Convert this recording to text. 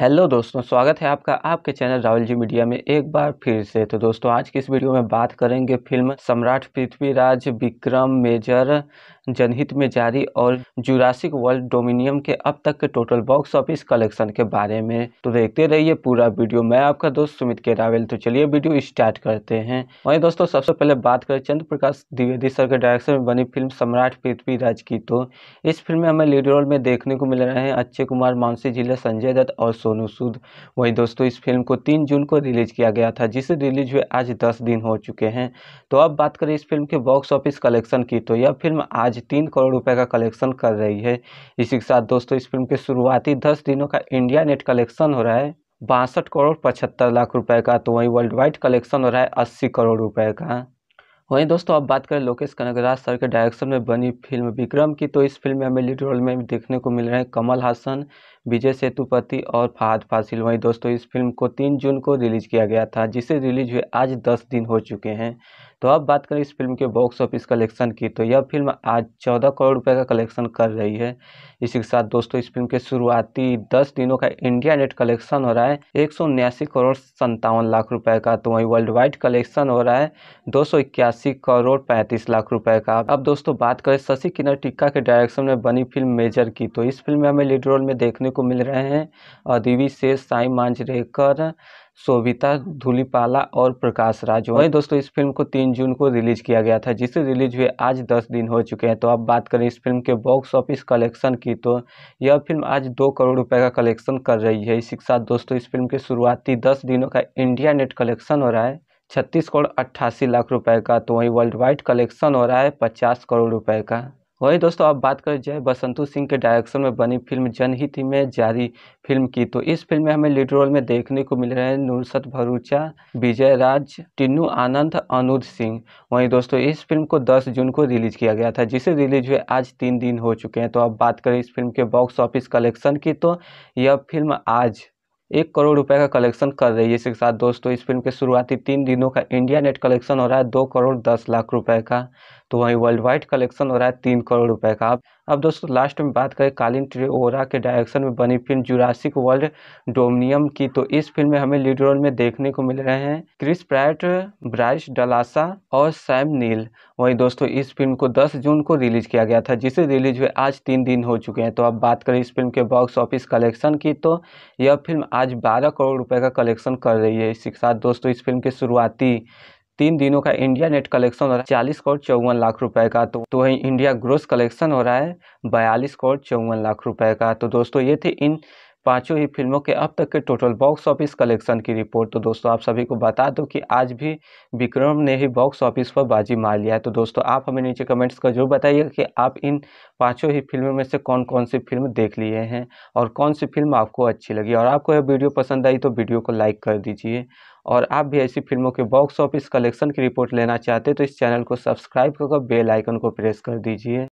hello दोस्तों स्वागत है आपका आपके चैनल राहुल जी मीडिया में एक बार फिर से तो दोस्तों आज की इस वीडियो में बात करेंगे फिल्म सम्राट पृथ्वीराज विक्रम मेजर जनहित में जारी और जुरासिक वर्ल्ड डोमिनियम के अब तक के टोटल बॉक्स ऑफिस कलेक्शन के बारे में तो देखते रहिए पूरा वीडियो मैं आपका दोस्त सुमित के रावेल तो चलिए वीडियो स्टार्ट करते हैं वही दोस्तों सबसे पहले बात करें चंद्र प्रकाश द्विवेदी सर के डायरेक्शन में बनी फिल्म सम्राट पृथ्वीराज की तो इस फिल्म में हमें लीड रोल में देखने को मिल रहे हैं अक्षय कुमार मानसी जिले संजय दत्त और सोनू सूद वही दोस्तों इस फिल्म को तीन जून को रिलीज किया गया था जिसे रिलीज हुए आज दस दिन हो चुके हैं तो अब बात करें इस फिल्म के बॉक्स ऑफिस कलेक्शन की तो यह फिल्म आज आज तीन करोड़ रुपए का कलेक्शन कर रही है इसी के साथ दोस्तों इस फिल्म के शुरुआती दस दिनों का इंडिया नेट कलेक्शन हो रहा है बासठ करोड़ पचहत्तर लाख रुपए का तो वहीं वर्ल्ड वाइड कलेक्शन हो रहा है अस्सी करोड़ रुपए का वहीं दोस्तों अब बात करें लोकेश कनगराज सर के डायरेक्शन में बनी फिल्म विक्रम की तो इस फिल्म में हमें लीड रोल में देखने को मिल रहे हैं कमल हासन विजय सेतुपति और फहद फासिल वहीं दोस्तों इस फिल्म को तीन जून को रिलीज़ किया गया था जिसे रिलीज हुए आज दस दिन हो चुके हैं तो अब बात करें इस फिल्म के बॉक्स ऑफिस कलेक्शन की तो यह फिल्म आज चौदह करोड़ रुपये का कलेक्शन कर रही है इसी के साथ दोस्तों इस फिल्म के शुरुआती दस दिनों का इंडिया नेट कलेक्शन हो रहा है एक करोड़ संतावन लाख रुपए का तो वहीं वर्ल्ड वाइड कलेक्शन हो रहा है दो करोड़ पैंतीस लाख रुपए का अब दोस्तों बात करें शशि किन्नर टिक्का के डायरेक्शन में बनी फिल्म मेजर की तो इस फिल्म में हमें लीड रोल में देखने को मिल रहे हैं अदिवी से साई मांझरेकर शोभिता धुलीपाला और प्रकाश राज वहीं दोस्तों इस फिल्म को तीन जून को रिलीज किया गया था जिसे रिलीज हुए आज दस दिन हो चुके हैं तो अब बात करें इस फिल्म के बॉक्स ऑफिस कलेक्शन की तो यह फिल्म आज दो करोड़ रुपए का कलेक्शन कर रही है इसी के साथ दोस्तों इस फिल्म के शुरुआती दस दिनों का इंडिया नेट कलेक्शन हो रहा है छत्तीस करोड़ अट्ठासी लाख रुपए का तो वहीं वर्ल्ड वाइड कलेक्शन हो रहा है पचास करोड़ रुपए का वहीं दोस्तों आप बात करें जय बसंतु सिंह के डायरेक्शन में बनी फिल्म जनहित में जारी फिल्म की तो इस फिल्म में हमें लीड रोल में देखने को मिल रहे हैं नुरसत भरूचा विजय राज टिन्नू आनंद अनुज सिंह वहीं दोस्तों इस फिल्म को 10 जून को रिलीज किया गया था जिसे रिलीज हुए आज तीन दिन हो चुके हैं तो अब बात करें इस फिल्म के बॉक्स ऑफिस कलेक्शन की तो यह फिल्म आज एक करोड़ रुपए का कलेक्शन कर रही है इसके साथ दोस्तों इस फिल्म के शुरुआती तीन दिनों का इंडिया नेट कलेक्शन हो रहा है दो करोड़ दस लाख रुपए का तो वहीं वर्ल्ड वाइड कलेक्शन हो रहा है तीन करोड़ रुपए का आप अब दोस्तों लास्ट में बात करें कालीन ट्रेओरा के डायरेक्शन में बनी फिल्म जुरासिक वर्ल्ड डोमिनियम की तो इस फिल्म में हमें लीड रोल में देखने को मिल रहे हैं क्रिस प्रैट ब्राइस डलासा और सैम नील वहीं दोस्तों इस फिल्म को 10 जून को रिलीज किया गया था जिसे रिलीज हुए आज तीन दिन हो चुके हैं तो अब बात करें इस फिल्म के बॉक्स ऑफिस कलेक्शन की तो यह फिल्म आज बारह करोड़ रुपये का कलेक्शन कर रही है इसी के साथ दोस्तों इस फिल्म के शुरुआती तीन दिनों का इंडिया नेट कलेक्शन हो रहा है चालीस करोड़ चौवन लाख रुपए का तो तो इंडिया ग्रोस कलेक्शन हो रहा है बयालीस करोड़ चौवन लाख रुपए का तो दोस्तों ये थे इन पांचों ही फिल्मों के अब तक के टोटल बॉक्स ऑफिस कलेक्शन की रिपोर्ट तो दोस्तों आप सभी को बता दो कि आज भी विक्रम ने ही बॉक्स ऑफिस पर बाजी मार लिया है तो दोस्तों आप हमें नीचे कमेंट्स का जरूर बताइए कि आप इन पाँचों ही फिल्मों में से कौन कौन सी फिल्म देख लिए हैं और कौन सी फिल्म आपको अच्छी लगी और आपको यह वीडियो पसंद आई तो वीडियो को लाइक कर दीजिए और आप भी ऐसी फिल्मों के बॉक्स ऑफिस कलेक्शन की रिपोर्ट लेना चाहते तो इस चैनल को सब्सक्राइब करके बेल आइकन को प्रेस कर दीजिए